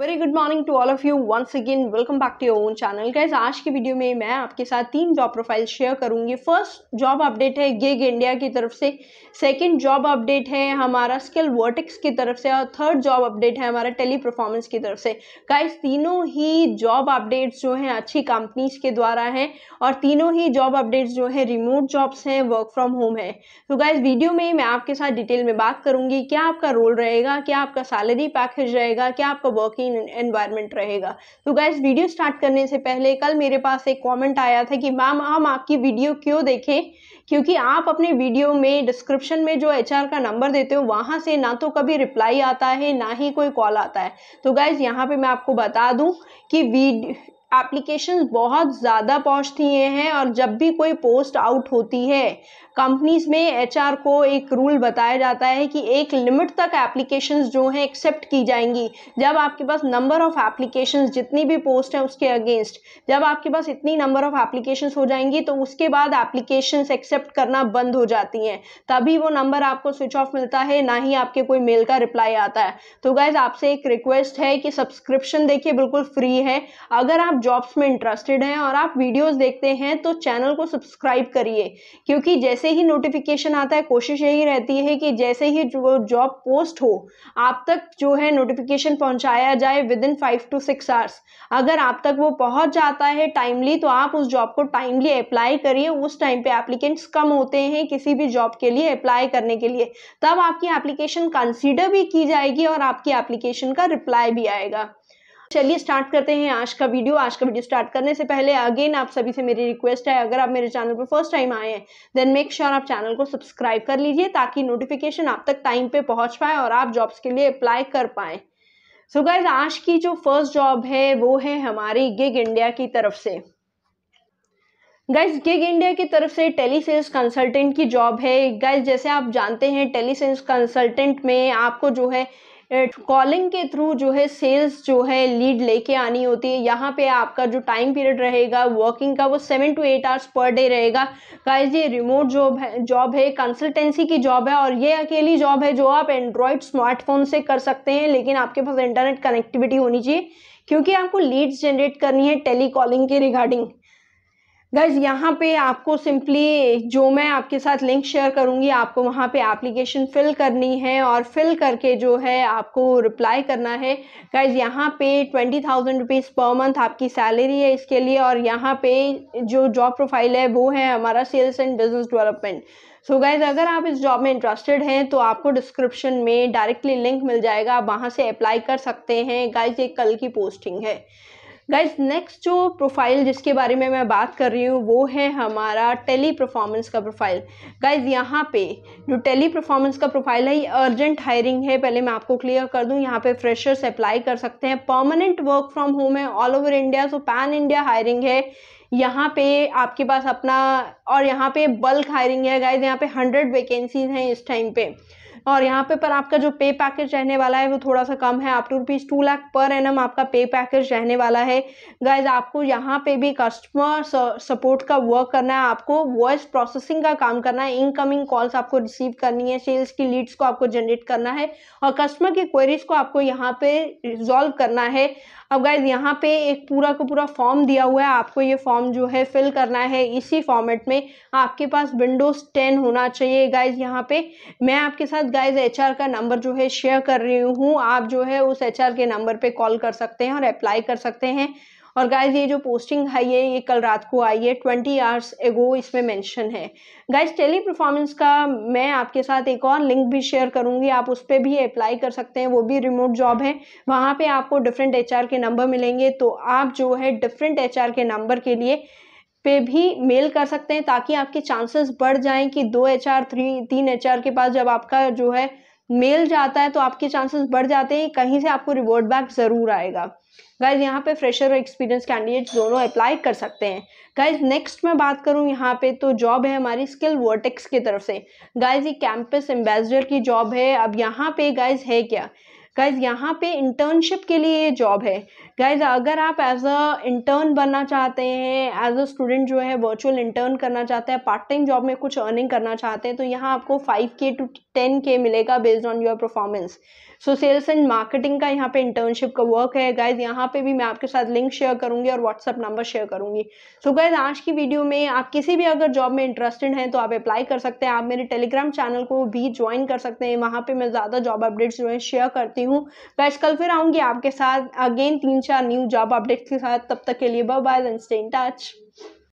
very good morning to all of you once again welcome back to your own channel guys आज की video में मैं आपके साथ तीन जॉब प्रोफाइल शेयर करूंगी फर्स्ट जॉब अपडेट है गिग इंडिया की तरफ से सेकंड जॉब अपडेट है हमारा स्किल वर्टिक्स की तरफ से और थर्ड जॉब अपडेट है हमारा टेली परफॉर्मेंस की तरफ से गाइज तीनों ही जॉब अपडेट्स जो हैं अच्छी कंपनीज के द्वारा हैं और तीनों ही जॉब अपडेट्स जो है रिमोट जॉब्स हैं वर्क फ्रॉम होम है तो गाइज वीडियो में मैं आपके साथ डिटेल में बात करूंगी क्या आपका रोल रहेगा क्या आपका सैलरी पैकेज रहेगा क्या आपका वर्किंग क्लीन एनवायरनमेंट रहेगा तो गैस वीडियो स्टार्ट करने से पहले कल मेरे पास एक कमेंट आया था कि मैम हम आपकी वीडियो क्यों देखें क्योंकि आप अपने वीडियो में डिस्क्रिप्शन में जो एचआर का नंबर देते हो वहाँ से ना तो कभी रिप्लाई आता है ना ही कोई कॉल आता है तो गैस यहाँ पर मैं आपको बता दूँ कि वीडियो एप्लीकेशन बहुत ज़्यादा पहुँचती हैं और जब भी कोई पोस्ट आउट होती है कंपनीज में एचआर को एक रूल बताया जाता है कि एक लिमिट तक एप्लीकेशंस जो हैं एक्सेप्ट की जाएंगी जब आपके पास नंबर ऑफ़ एप्लीकेशंस जितनी भी पोस्ट हैं उसके अगेंस्ट जब आपके पास इतनी नंबर ऑफ़ एप्लीकेशंस हो जाएंगी तो उसके बाद एप्लीकेशंस एक्सेप्ट करना बंद हो जाती हैं तभी वो नंबर आपको स्विच ऑफ मिलता है ना ही आपके कोई मेल का रिप्लाई आता है तो गैज़ आपसे एक रिक्वेस्ट है कि सब्सक्रिप्शन देखिए बिल्कुल फ्री है अगर आप जॉब्स में इंटरेस्टेड हैं और आप वीडियोस देखते हैं तो चैनल को सब्सक्राइब करिए क्योंकि जैसे ही नोटिफिकेशन आता है कोशिश यही रहती है कि जैसे ही जो जॉब पोस्ट हो आप तक जो है नोटिफिकेशन पहुंचाया जाए within five to six hours अगर आप तक वो पहुंच जाता है टाइमली तो आप उस जॉब को टाइमली अप्लाई करिए उस टाइम पे एप्लीकेंट्स कम होते हैं किसी भी जॉब के लिए अप्लाई करने के लिए तब आपकी एप्लीकेशन कंसिडर भी की जाएगी और आपकी एप्लीकेशन का रिप्लाई भी आएगा चलिए स्टार्ट करते हैं आज का वीडियो आज का वीडियो स्टार्ट करने से पहले अगेन आप सभी से मेरी रिक्वेस्ट है अगर आप मेरे चैनल पर फर्स्ट टाइम आए हैं देन मेक श्योर आप चैनल को सब्सक्राइब कर लीजिए ताकि नोटिफिकेशन आप तक टाइम पे पहुंच पाए और आप जॉब्स के लिए अप्लाई कर पाए सो गाइज आज की जो फर्स्ट जॉब है वो है हमारी गिग इंडिया की तरफ से गाइज गिग इंडिया की तरफ से टेली सेल्स कंसल्टेंट की जॉब है गाइज जैसे आप जानते हैं टेली सेल्स कंसल्टेंट में आपको जो है कॉलिंग के थ्रू जो है सेल्स जो है लीड लेके आनी होती है यहाँ पे आपका जो टाइम पीरियड रहेगा वर्किंग का वो seven to eight hours per day रहेगा गाइज ये रिमोट जॉब है जॉब है कंसल्टेंसी की जॉब है और ये अकेली जॉब है जो आप एंड्रॉयड स्मार्टफोन से कर सकते हैं लेकिन आपके पास इंटरनेट कनेक्टिविटी होनी चाहिए क्योंकि आपको लीड्स जनरेट करनी है टेली कॉलिंग के रिगार्डिंग गाइज यहाँ पे आपको सिंपली जो मैं आपके साथ लिंक शेयर करूँगी आपको वहाँ पे एप्लीकेशन फिल करनी है और फिल करके जो है आपको रिप्लाई करना है गाइज यहाँ पे twenty thousand rupees per month आपकी सैलरी है इसके लिए और यहाँ पे जो जॉब प्रोफाइल है वो है हमारा sales and business development so guys अगर आप इस जॉब में इंटरेस्टेड हैं तो आपको डिस्क्रिप्शन में डायरेक्टली लिंक मिल जाएगा आप वहाँ से अप्लाई कर सकते हैं गाइज ये कल की पोस्टिंग है गाइज नेक्स्ट जो प्रोफाइल जिसके बारे में मैं बात कर रही हूँ वो है हमारा टेली परफॉर्मेंस का प्रोफाइल गाइज यहाँ पे जो टेली परफॉर्मेंस का प्रोफाइल है ये अर्जेंट हायरिंग है पहले मैं आपको क्लियर कर दूँ यहाँ पे फ्रेशर्स अप्लाई कर सकते हैं परमानेंट वर्क फ्रॉम होम है all over India so pan India hiring है यहाँ पे आपके पास अपना और यहाँ पे बल्क हायरिंग है गाइज यहाँ पे हंड्रेड वैकेंसीज हैं इस टाइम पे और यहाँ पे पर आपका जो पे पैकेज रहने वाला है वो थोड़ा सा कम है आप टू रुपीज़ टू लाख पर एन आपका पे पैकेज रहने वाला है गाइज आपको यहाँ पे भी कस्टमर सपोर्ट का वर्क करना है आपको वॉइस प्रोसेसिंग का काम करना है इनकमिंग कॉल्स आपको रिसीव करनी है सेल्स की लीड्स को आपको जनरेट करना है और कस्टमर की क्वेरीज को आपको यहाँ पे रिजॉल्व करना है अब गाइज यहाँ पे एक पूरा का पूरा फॉर्म दिया हुआ है आपको ये फॉर्म जो है फिल करना है इसी फॉर्मेट में आपके पास विंडोज़ टेन होना चाहिए गाइज यहाँ पे मैं आपके साथ गाइज एच का नंबर जो है शेयर कर रही हूँ आप जो है उस एच के नंबर पे कॉल कर सकते हैं और अप्लाई कर सकते हैं और गाइज ये जो पोस्टिंग है ये ये कल रात को आई है ट्वेंटी आवर्स एगो इसमें मेंशन है गाइज टेली परफॉर्मेंस का मैं आपके साथ एक और लिंक भी शेयर करूंगी आप उस पर भी अप्लाई कर सकते हैं वो भी रिमोट जॉब है वहाँ पे आपको डिफरेंट एचआर के नंबर मिलेंगे तो आप जो है डिफरेंट एचआर के नंबर के लिए पे भी मेल कर सकते हैं ताकि आपके चांसेस बढ़ जाएं कि दो एच आर थ्री तीन एच आर के पास जब आपका जो है मेल जाता है तो आपके चांसेस बढ़ जाते हैं कहीं से आपको रिवॉर्ड बैक ज़रूर आएगा गाइज यहाँ पे फ्रेशर और एक्सपीरियंस कैंडिडेट दोनों अप्लाई कर सकते हैं गाइज नेक्स्ट मैं बात करूँ यहाँ पे तो जॉब है हमारी स्किल वर्टेक्स की तरफ से गाइज ये कैंपस एम्बेसडर की जॉब है अब यहाँ पे गाइज है क्या गाइज यहाँ पे इंटर्नशिप के लिए ये जॉब है गाइज अगर आप एज अ इंटर्न बनना चाहते हैं एज अ स्टूडेंट जो है वर्चुअल इंटर्न करना चाहते हैं पार्ट टाइम जॉब में कुछ अर्निंग करना चाहते हैं तो यहाँ आपको फाइव के टू टेन के मिलेगा based on your performance so sales and marketing का यहाँ पे इंटर्नशिप का वर्क है गाइज यहाँ पे भी मैं आपके साथ लिंक शेयर करूंगी और व्हाट्सअप नंबर शेयर करूंगी सो so गाइज आज की वीडियो में आप किसी भी अगर जॉब में इंटरेस्टेड हैं तो आप अप्लाई कर सकते हैं आप मेरे टेलीग्राम चैनल को भी ज्वाइन कर सकते हैं वहाँ पे मैं ज़्यादा जॉब अपडेट्स जो है शेयर करती हूँ हूँ बैच कल फिर आऊँगी आपके साथ अगेन तीन चार न्यू जॉब अपडेट्स के साथ तब तक के लिए bye bye stay in touch